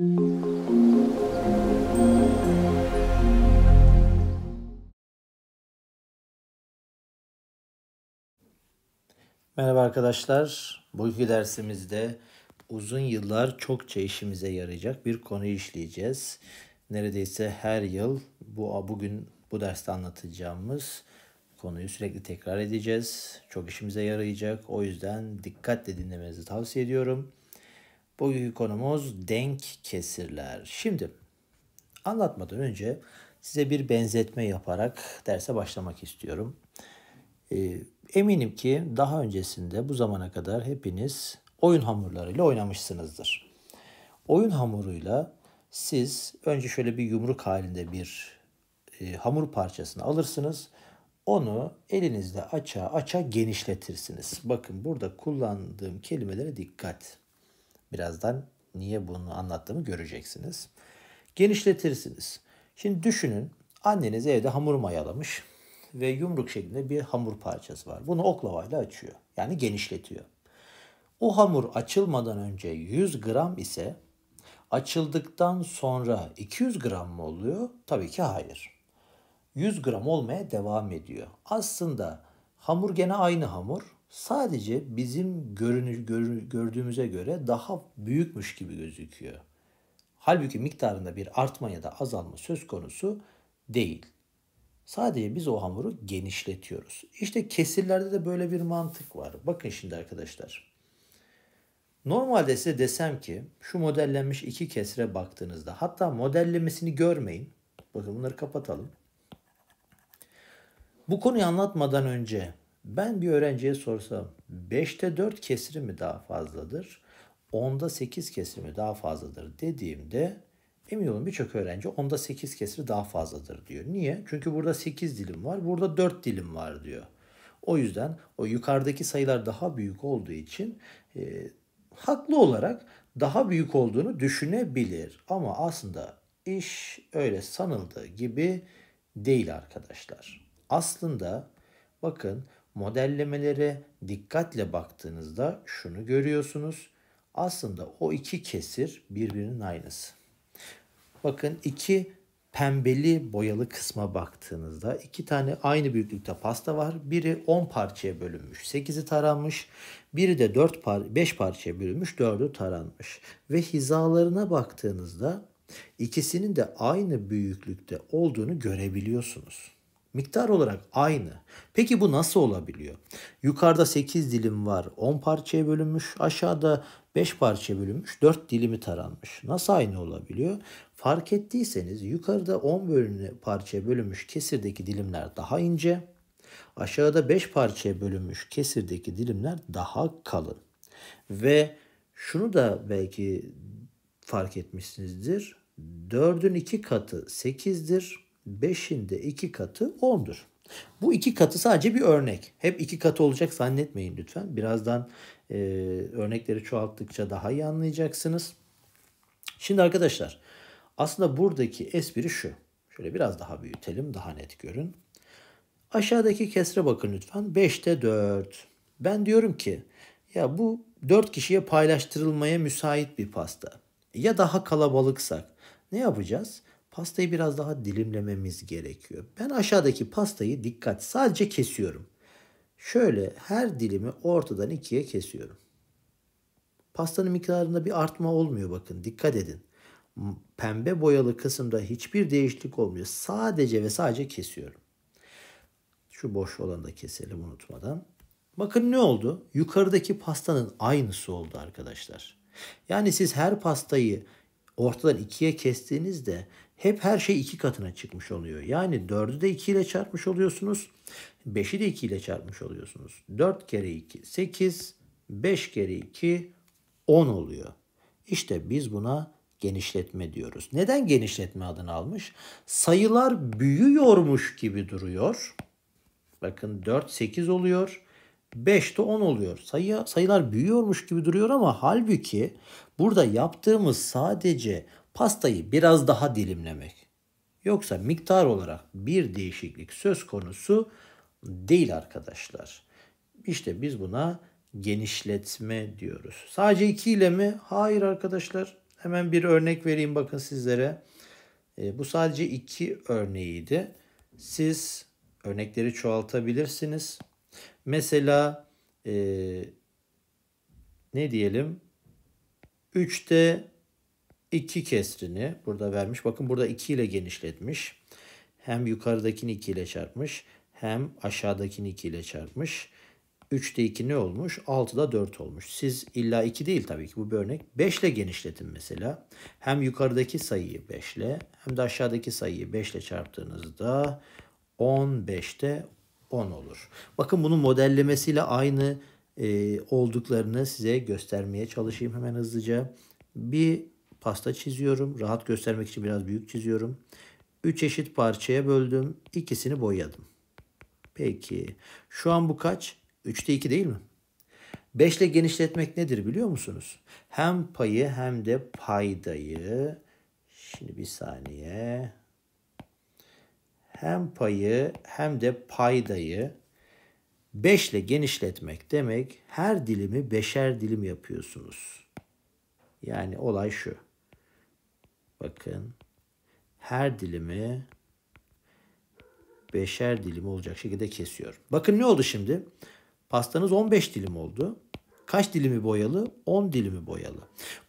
Merhaba arkadaşlar. Bugünkü dersimizde uzun yıllar çokça işimize yarayacak bir konu işleyeceğiz. Neredeyse her yıl bu bugün bu derste anlatacağımız konuyu sürekli tekrar edeceğiz. Çok işimize yarayacak. O yüzden dikkatle dinlemenizi tavsiye ediyorum. Bugünkü konumuz denk kesirler. Şimdi anlatmadan önce size bir benzetme yaparak derse başlamak istiyorum. Ee, eminim ki daha öncesinde bu zamana kadar hepiniz oyun hamurlarıyla oynamışsınızdır. Oyun hamuruyla siz önce şöyle bir yumruk halinde bir e, hamur parçasını alırsınız. Onu elinizle aça aça genişletirsiniz. Bakın burada kullandığım kelimelere dikkat. Birazdan niye bunu anlattığımı göreceksiniz. Genişletirsiniz. Şimdi düşünün anneniz evde hamur mayalamış ve yumruk şeklinde bir hamur parçası var. Bunu oklavayla açıyor. Yani genişletiyor. O hamur açılmadan önce 100 gram ise açıldıktan sonra 200 gram mı oluyor? Tabii ki hayır. 100 gram olmaya devam ediyor. Aslında hamur gene aynı hamur sadece bizim görünü, gör, gördüğümüze göre daha büyükmüş gibi gözüküyor. Halbuki miktarında bir artma ya da azalma söz konusu değil. Sadece biz o hamuru genişletiyoruz. İşte kesirlerde de böyle bir mantık var. Bakın şimdi arkadaşlar. Normalde size desem ki şu modellenmiş iki kesre baktığınızda hatta modellemesini görmeyin. Bakın bunları kapatalım. Bu konuyu anlatmadan önce ben bir öğrenciye sorsam 5'te 4 kesiri mi daha fazladır? 10'da 8 kesiri mi daha fazladır dediğimde emin olun birçok öğrenci 10'da 8 kesiri daha fazladır diyor. Niye? Çünkü burada 8 dilim var, burada 4 dilim var diyor. O yüzden o yukarıdaki sayılar daha büyük olduğu için e, haklı olarak daha büyük olduğunu düşünebilir. Ama aslında iş öyle sanıldığı gibi değil arkadaşlar. Aslında bakın modellemelere dikkatle baktığınızda şunu görüyorsunuz. Aslında o iki kesir birbirinin aynısı. Bakın iki pembeli boyalı kısma baktığınızda iki tane aynı büyüklükte pasta var. Biri 10 parçaya bölünmüş, 8'i taranmış. Biri de 4 par 5 parçaya bölünmüş, 4'ü taranmış. Ve hizalarına baktığınızda ikisinin de aynı büyüklükte olduğunu görebiliyorsunuz. Miktar olarak aynı. Peki bu nasıl olabiliyor? Yukarıda 8 dilim var 10 parçaya bölünmüş. Aşağıda 5 parçaya bölünmüş 4 dilimi taranmış. Nasıl aynı olabiliyor? Fark ettiyseniz yukarıda 10 bölünü parçaya bölünmüş kesirdeki dilimler daha ince. Aşağıda 5 parçaya bölünmüş kesirdeki dilimler daha kalın. Ve şunu da belki fark etmişsinizdir. 4'ün 2 katı 8'dir. 5'inde de 2 katı 10'dur. Bu iki katı sadece bir örnek. Hep iki katı olacak zannetmeyin lütfen. Birazdan e, örnekleri çoğalttıkça daha iyi anlayacaksınız. Şimdi arkadaşlar aslında buradaki espri şu. Şöyle biraz daha büyütelim daha net görün. Aşağıdaki kesre bakın lütfen. 5'te 4. Ben diyorum ki ya bu 4 kişiye paylaştırılmaya müsait bir pasta. Ya daha kalabalıksak ne yapacağız? pastayı biraz daha dilimlememiz gerekiyor. Ben aşağıdaki pastayı dikkat sadece kesiyorum. Şöyle her dilimi ortadan ikiye kesiyorum. Pastanın miktarında bir artma olmuyor bakın dikkat edin. Pembe boyalı kısımda hiçbir değişiklik olmuyor. Sadece ve sadece kesiyorum. Şu boş olanı da keselim unutmadan. Bakın ne oldu? Yukarıdaki pastanın aynısı oldu arkadaşlar. Yani siz her pastayı ortadan ikiye kestiğinizde hep her şey iki katına çıkmış oluyor. Yani 4'ü de 2 ile çarpmış oluyorsunuz. 5'i de 2 ile çarpmış oluyorsunuz. 4 kere 2 8, 5 kere 2 10 oluyor. İşte biz buna genişletme diyoruz. Neden genişletme adını almış? Sayılar büyüyormuş gibi duruyor. Bakın 4 8 oluyor. 5 de 10 oluyor. Sayı, sayılar büyüyormuş gibi duruyor ama halbuki burada yaptığımız sadece pastayı biraz daha dilimlemek. Yoksa miktar olarak bir değişiklik söz konusu değil arkadaşlar. İşte biz buna genişletme diyoruz. Sadece 2 ile mi? Hayır arkadaşlar. Hemen bir örnek vereyim bakın sizlere. E, bu sadece iki örneğiydi. Siz örnekleri çoğaltabilirsiniz. Mesela e, ne diyelim? 3'te 2 kesrini burada vermiş. Bakın burada 2 ile genişletmiş. Hem yukarıdakini 2 ile çarpmış hem aşağıdakini 2 ile çarpmış. 3'te 2 ne olmuş? 6'da 4 olmuş. Siz illa 2 değil tabii ki bu bir örnek. 5 ile genişletin mesela. Hem yukarıdaki sayıyı 5 ile hem de aşağıdaki sayıyı 5 ile çarptığınızda 15'te 10 olur. Bakın bunun modellemesiyle aynı e, olduklarını size göstermeye çalışayım hemen hızlıca. Bir pasta çiziyorum. Rahat göstermek için biraz büyük çiziyorum. 3 eşit parçaya böldüm. İkisini boyadım. Peki. Şu an bu kaç? 3'te 2 değil mi? 5 ile genişletmek nedir biliyor musunuz? Hem payı hem de paydayı. Şimdi bir saniye. Hem payı hem de paydayı 5 ile genişletmek demek her dilimi beşer dilim yapıyorsunuz. Yani olay şu. Bakın her dilimi beşer dilim olacak şekilde kesiyorum. Bakın ne oldu şimdi? Pastanız 15 dilim oldu. Kaç dilimi boyalı? 10 dilimi boyalı.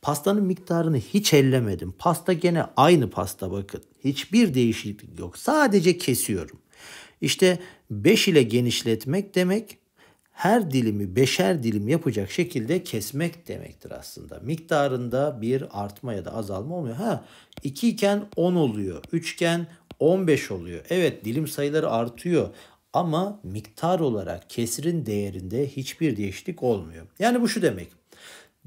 Pastanın miktarını hiç ellemedim. Pasta gene aynı pasta bakın. Hiçbir değişiklik yok. Sadece kesiyorum. İşte 5 ile genişletmek demek her dilimi beşer dilim yapacak şekilde kesmek demektir aslında. Miktarında bir artma ya da azalma olmuyor. Ha 2 iken 10 oluyor. 3 iken 15 oluyor. Evet dilim sayıları artıyor ama miktar olarak kesrin değerinde hiçbir değişiklik olmuyor. Yani bu şu demek.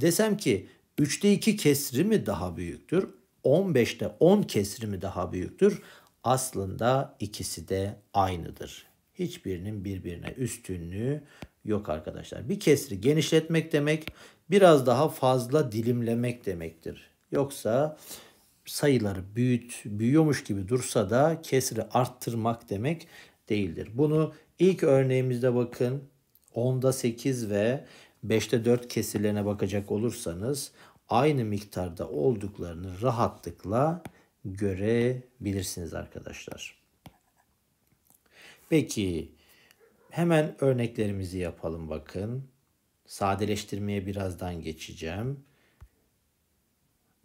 Desem ki 3'te 2 kesri mi daha büyüktür? 15'te 10 kesri mi daha büyüktür? Aslında ikisi de aynıdır. Hiçbirinin birbirine üstünlüğü yok arkadaşlar. Bir kesri genişletmek demek biraz daha fazla dilimlemek demektir. Yoksa sayıları büyüt, büyüyormuş gibi dursa da kesri arttırmak demek değildir. Bunu ilk örneğimizde bakın 10'da 8 ve 5'te 4 kesirlerine bakacak olursanız aynı miktarda olduklarını rahatlıkla görebilirsiniz arkadaşlar. Peki Hemen örneklerimizi yapalım bakın. Sadeleştirmeye birazdan geçeceğim.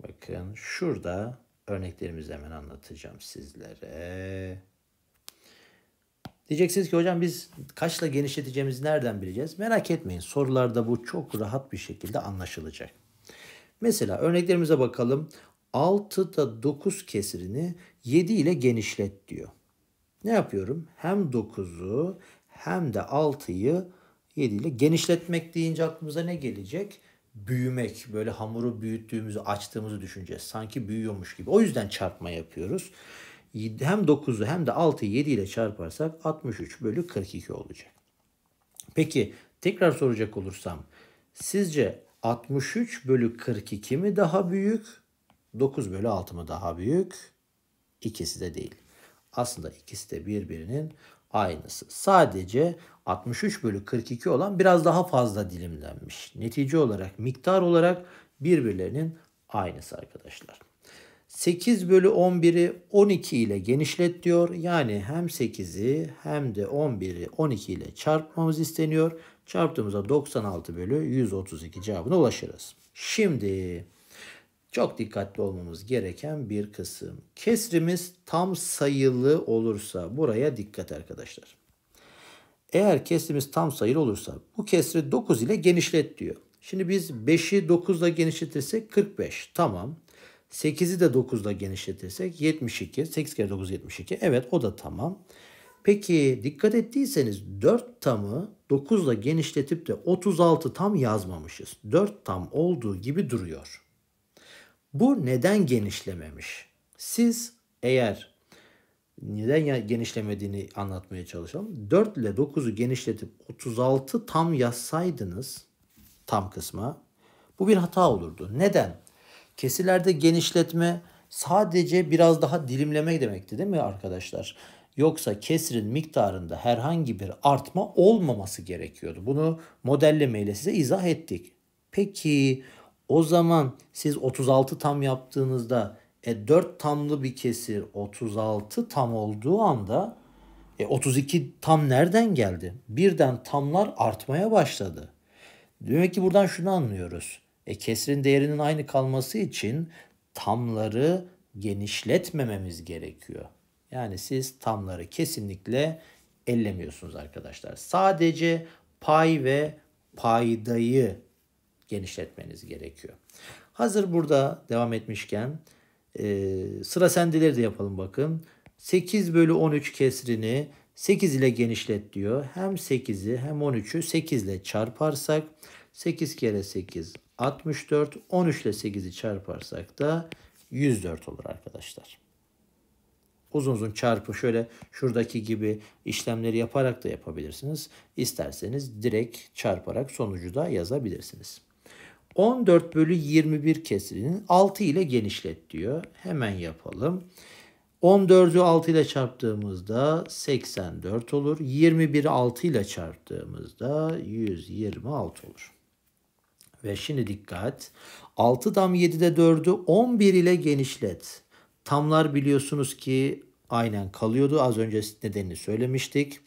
Bakın şurada örneklerimizi hemen anlatacağım sizlere. Diyeceksiniz ki hocam biz kaçla genişleteceğimizi nereden bileceğiz? Merak etmeyin sorularda bu çok rahat bir şekilde anlaşılacak. Mesela örneklerimize bakalım. 6'da 9 kesirini 7 ile genişlet diyor. Ne yapıyorum? Hem 9'u hem de 6'yı 7 ile genişletmek deyince aklımıza ne gelecek? Büyümek, böyle hamuru büyüttüğümüzü, açtığımızı düşüneceğiz. Sanki büyüyormuş gibi. O yüzden çarpma yapıyoruz. Hem 9'u hem de 6'yı 7 ile çarparsak 63 bölü 42 olacak. Peki tekrar soracak olursam sizce 63 bölü 42 mi daha büyük? 9 bölü 6 mı daha büyük? İkisi de değil. Aslında ikisi de birbirinin aynısı. Sadece 63 bölü 42 olan biraz daha fazla dilimlenmiş. Netice olarak miktar olarak birbirlerinin aynısı arkadaşlar. 8 bölü 11'i 12 ile genişlet diyor. Yani hem 8'i hem de 11'i 12 ile çarpmamız isteniyor. Çarptığımızda 96 bölü 132 cevabına ulaşırız. Şimdi çok dikkatli olmamız gereken bir kısım. Kesrimiz tam sayılı olursa buraya dikkat arkadaşlar. Eğer kesrimiz tam sayılı olursa bu kesri 9 ile genişlet diyor. Şimdi biz 5'i 9 ile genişletirsek 45. Tamam. 8'i de 9 ile genişletirsek 72. 8 kere 9 72. Evet o da tamam. Peki dikkat ettiyseniz 4 tamı 9 ile genişletip de 36 tam yazmamışız. 4 tam olduğu gibi duruyor. Bu neden genişlememiş? Siz eğer neden genişlemediğini anlatmaya çalışalım. 4 ile 9'u genişletip 36 tam yazsaydınız tam kısma bu bir hata olurdu. Neden? Kesilerde genişletme sadece biraz daha dilimlemek demekti değil mi arkadaşlar? Yoksa kesrin miktarında herhangi bir artma olmaması gerekiyordu. Bunu modellemeyle size izah ettik. Peki o zaman siz 36 tam yaptığınızda e, 4 tamlı bir kesir 36 tam olduğu anda e, 32 tam nereden geldi? Birden tamlar artmaya başladı. Demek ki buradan şunu anlıyoruz. E, kesrin değerinin aynı kalması için tamları genişletmememiz gerekiyor. Yani siz tamları kesinlikle ellemiyorsunuz arkadaşlar. Sadece pay ve paydayı genişletmeniz gerekiyor. Hazır burada devam etmişken e, sıra sendeleri de yapalım bakın. 8 bölü 13 kesrini 8 ile genişlet diyor. Hem 8'i hem 13'ü 8 ile çarparsak 8 kere 8 64 13 ile 8'i çarparsak da 104 olur arkadaşlar. Uzun uzun çarpı şöyle şuradaki gibi işlemleri yaparak da yapabilirsiniz. İsterseniz direkt çarparak sonucu da yazabilirsiniz. 14 bölü 21 kesirinin 6 ile genişlet diyor. Hemen yapalım. 14'ü 6 ile çarptığımızda 84 olur. 21'i 6 ile çarptığımızda 126 olur. Ve şimdi dikkat. 6 tam 7'de 4'ü 11 ile genişlet. Tamlar biliyorsunuz ki aynen kalıyordu. Az önce nedenini söylemiştik.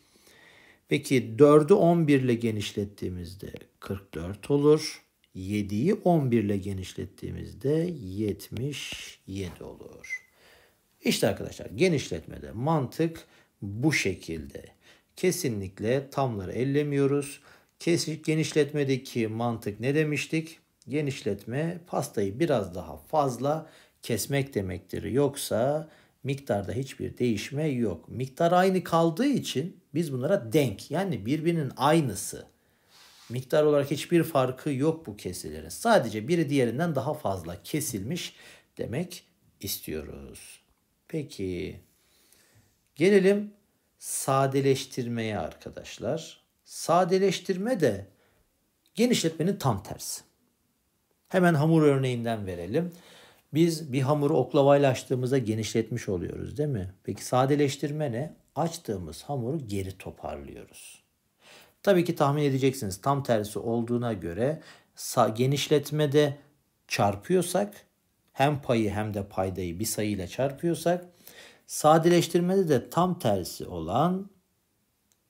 Peki 4'ü 11 ile genişlettiğimizde 44 olur. 7'yi 11 ile genişlettiğimizde 77 olur. İşte arkadaşlar genişletmede mantık bu şekilde. Kesinlikle tamları ellemiyoruz. Kesik genişletmedeki mantık ne demiştik? Genişletme pastayı biraz daha fazla kesmek demektir. Yoksa miktarda hiçbir değişme yok. Miktar aynı kaldığı için biz bunlara denk yani birbirinin aynısı Miktar olarak hiçbir farkı yok bu kesilerin. Sadece biri diğerinden daha fazla kesilmiş demek istiyoruz. Peki gelelim sadeleştirmeye arkadaşlar. Sadeleştirme de genişletmenin tam tersi. Hemen hamur örneğinden verelim. Biz bir hamuru oklavayla açtığımızda genişletmiş oluyoruz değil mi? Peki sadeleştirme ne? Açtığımız hamuru geri toparlıyoruz. Tabii ki tahmin edeceksiniz tam tersi olduğuna göre genişletmede çarpıyorsak hem payı hem de paydayı bir sayıyla çarpıyorsak sadeleştirmede de tam tersi olan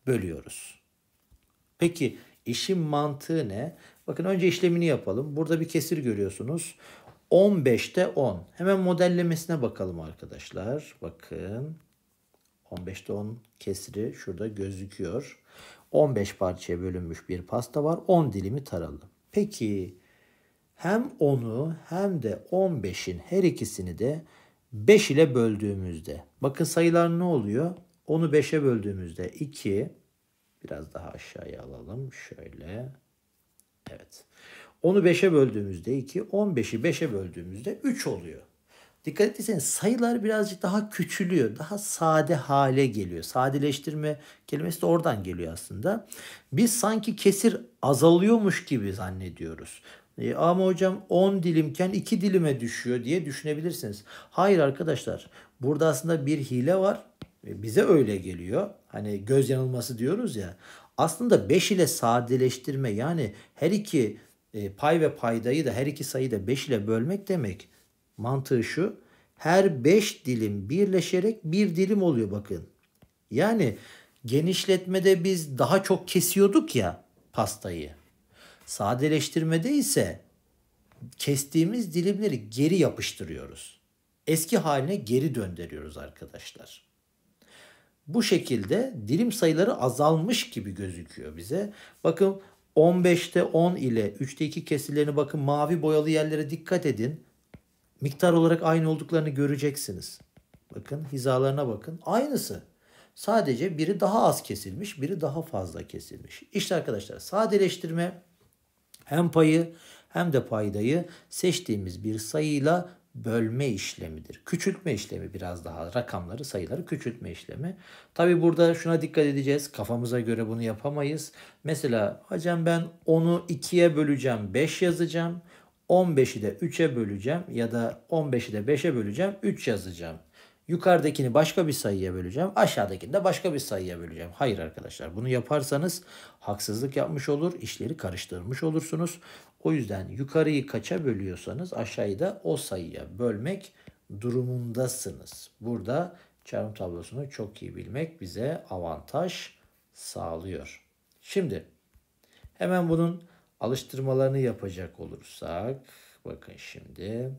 bölüyoruz. Peki işin mantığı ne? Bakın önce işlemini yapalım. Burada bir kesir görüyorsunuz. 15'te 10. Hemen modellemesine bakalım arkadaşlar. Bakın 15'te 10 kesiri şurada gözüküyor. 15 parçaya bölünmüş bir pasta var. 10 dilimi taralı. Peki hem 10'u hem de 15'in her ikisini de 5 ile böldüğümüzde. Bakın sayılar ne oluyor? 10'u 5'e böldüğümüzde 2. Biraz daha aşağıya alalım. Şöyle. Evet. 10'u 5'e böldüğümüzde 2. 15'i 5'e böldüğümüzde 3 oluyor. Dikkat etseniz sayılar birazcık daha küçülüyor. Daha sade hale geliyor. Sadeleştirme kelimesi de oradan geliyor aslında. Biz sanki kesir azalıyormuş gibi zannediyoruz. E, ama hocam 10 dilimken 2 dilime düşüyor diye düşünebilirsiniz. Hayır arkadaşlar burada aslında bir hile var. E, bize öyle geliyor. Hani göz yanılması diyoruz ya. Aslında 5 ile sadeleştirme yani her iki e, pay ve paydayı da her iki sayıyı da 5 ile bölmek demek. Mantığı şu. Her 5 dilim birleşerek bir dilim oluyor bakın. Yani genişletmede biz daha çok kesiyorduk ya pastayı. Sadeleştirmede ise kestiğimiz dilimleri geri yapıştırıyoruz. Eski haline geri döndürüyoruz arkadaşlar. Bu şekilde dilim sayıları azalmış gibi gözüküyor bize. Bakın 15'te 10 ile 3'te 2 kesilerini bakın mavi boyalı yerlere dikkat edin miktar olarak aynı olduklarını göreceksiniz. Bakın hizalarına bakın. Aynısı. Sadece biri daha az kesilmiş, biri daha fazla kesilmiş. İşte arkadaşlar sadeleştirme hem payı hem de paydayı seçtiğimiz bir sayıyla bölme işlemidir. Küçültme işlemi biraz daha rakamları, sayıları küçültme işlemi. Tabi burada şuna dikkat edeceğiz. Kafamıza göre bunu yapamayız. Mesela hocam ben 10'u 2'ye böleceğim, 5 yazacağım. 15'i de 3'e böleceğim ya da 15'i de 5'e böleceğim. 3 yazacağım. Yukarıdakini başka bir sayıya böleceğim. Aşağıdakini de başka bir sayıya böleceğim. Hayır arkadaşlar bunu yaparsanız haksızlık yapmış olur. işleri karıştırmış olursunuz. O yüzden yukarıyı kaça bölüyorsanız aşağıyı da o sayıya bölmek durumundasınız. Burada çarpım tablosunu çok iyi bilmek bize avantaj sağlıyor. Şimdi hemen bunun alıştırmalarını yapacak olursak bakın şimdi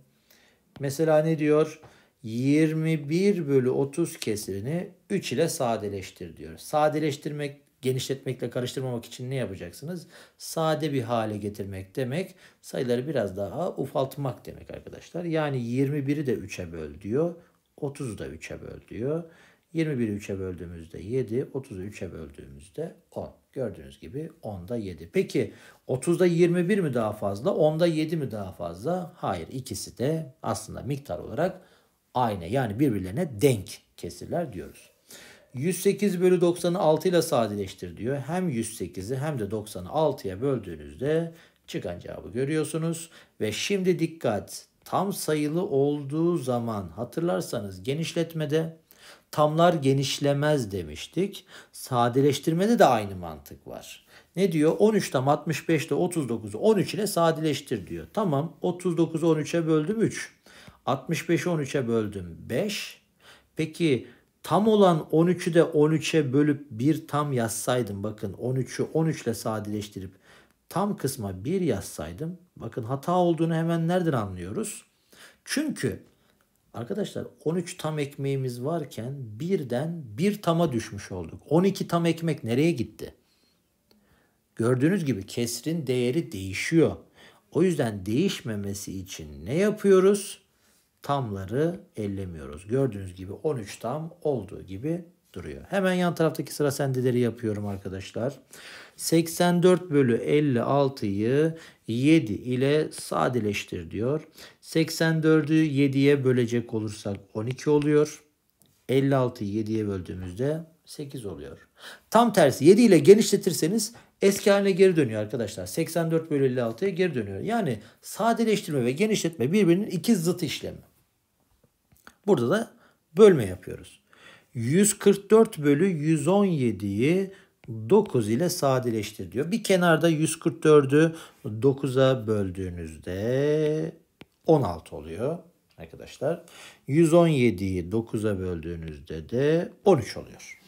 mesela ne diyor? 21 bölü 30 kesirini 3 ile sadeleştir diyor. Sadeleştirmek genişletmekle karıştırmamak için ne yapacaksınız? Sade bir hale getirmek demek sayıları biraz daha ufaltmak demek arkadaşlar. Yani 21'i de 3'e böl diyor. 30'u da 3'e böl diyor. 21'i 3'e böldüğümüzde 7, 30'u 3'e böldüğümüzde 10. Gördüğünüz gibi 10'da 7. Peki 30'da 21 mi daha fazla? 10'da 7 mi daha fazla? Hayır ikisi de aslında miktar olarak aynı yani birbirlerine denk kesirler diyoruz. 108 bölü 96 ile sadeleştir diyor. Hem 108'i hem de 96'ya böldüğünüzde çıkan cevabı görüyorsunuz. Ve şimdi dikkat tam sayılı olduğu zaman hatırlarsanız genişletmede tamlar genişlemez demiştik. Sadeleştirmede de aynı mantık var. Ne diyor? 13 tam 65 de 39'u 13 ile sadeleştir diyor. Tamam 39'u 13'e böldüm 3. 65'i 13'e böldüm 5. Peki tam olan 13'ü de 13'e bölüp bir tam yazsaydım bakın 13'ü 13 ile sadeleştirip tam kısma 1 yazsaydım bakın hata olduğunu hemen nereden anlıyoruz? Çünkü Arkadaşlar 13 tam ekmeğimiz varken birden bir tama düşmüş olduk. 12 tam ekmek nereye gitti? Gördüğünüz gibi kesrin değeri değişiyor. O yüzden değişmemesi için ne yapıyoruz? Tamları ellemiyoruz. Gördüğünüz gibi 13 tam olduğu gibi duruyor. Hemen yan taraftaki sıra sendeleri yapıyorum arkadaşlar. 84 bölü 56'yı 7 ile sadeleştir diyor. 84'ü 7'ye bölecek olursak 12 oluyor. 56'yı 7'ye böldüğümüzde 8 oluyor. Tam tersi 7 ile genişletirseniz eski haline geri dönüyor arkadaşlar. 84 bölü 56'ya geri dönüyor. Yani sadeleştirme ve genişletme birbirinin iki zıt işlemi. Burada da bölme yapıyoruz. 144 bölü 117'yi 9 ile sadeleştir diyor. Bir kenarda 144'ü 9'a böldüğünüzde 16 oluyor arkadaşlar. 117'yi 9'a böldüğünüzde de 13 oluyor.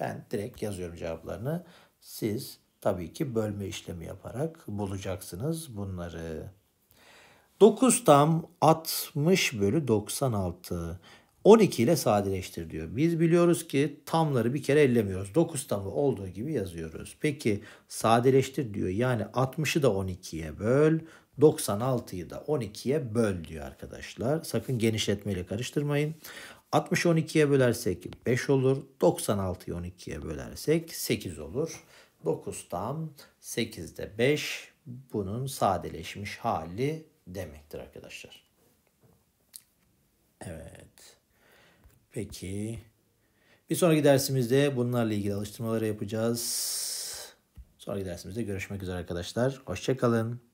Ben direkt yazıyorum cevaplarını. Siz tabii ki bölme işlemi yaparak bulacaksınız bunları. 9 tam 60 bölü 96. 12 ile sadeleştir diyor. Biz biliyoruz ki tamları bir kere ellemiyoruz. 9 tamı olduğu gibi yazıyoruz. Peki sadeleştir diyor. Yani 60'ı da 12'ye böl. 96'yı da 12'ye böl diyor arkadaşlar. Sakın genişletmeyle karıştırmayın. 60'ı 12'ye bölersek 5 olur. 96'yı 12'ye bölersek 8 olur. 9 tam 8'de 5 bunun sadeleşmiş hali demektir arkadaşlar. Evet. Peki. Bir sonraki dersimizde bunlarla ilgili alıştırmaları yapacağız. Sonraki dersimizde görüşmek üzere arkadaşlar. Hoşçakalın.